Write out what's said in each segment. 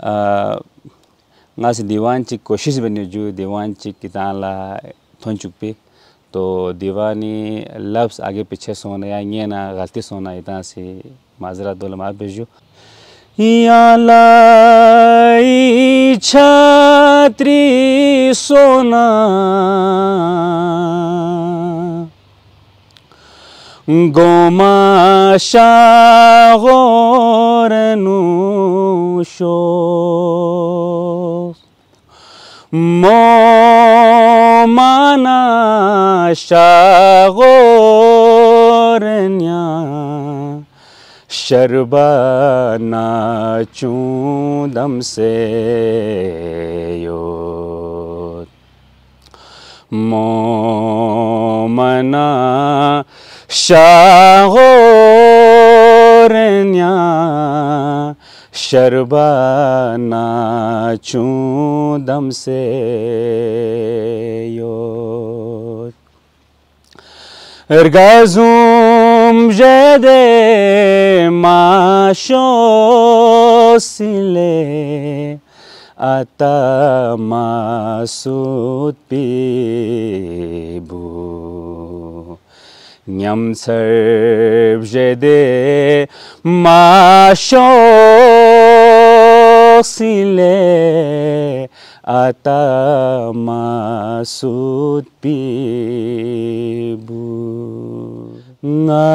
ngasi diwan chi koshish ban ju diwan chi kitala thon chuk to diwani loves age piche sona ya nge na galti sona ita se mazra dol ma be ya la chatri sona goma Momana shagornya Sharbana chundam seyo Momana shagornya शरबा नाचूं दम से यो Ergazum jede maşo sile ata masut bibur. Nyam serv jede maşo sile ata masut bibu ngadine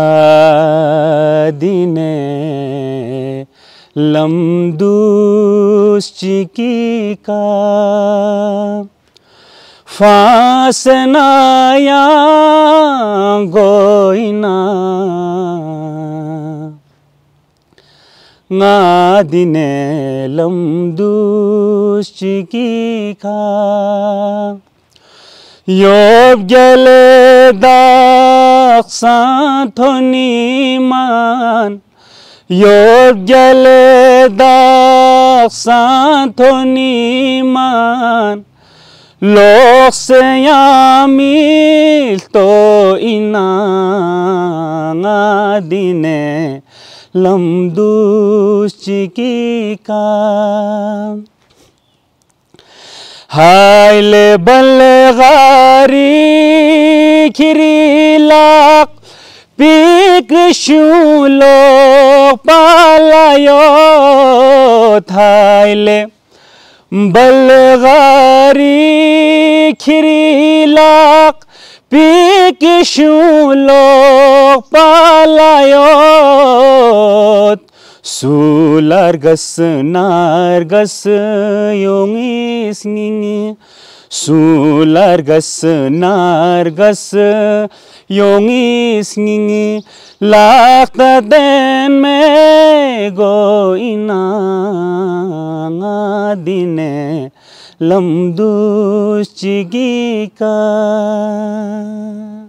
lamdus çikika fasenaya গইনা দিনেলম দুশ্চিকিখা যোগ গেলে দাকসাথনি মান যোগ গেলে দাকসাথনি মান Λόξε για μίλτο ίνα να δίνε λαμδούς τσικίκα. Χάιλε μπαλε γάρι κυρίλακ πίκρι σιούλο παλαιό θάιλε. Χάιλε μπαλε γάρι بلغاری کریلاق بیکشولاق بالایات سولار گس نار گس یونگیس نینی Sular Sulargas nargas yongis ngingi lakta den me go ina dine lamdus chigika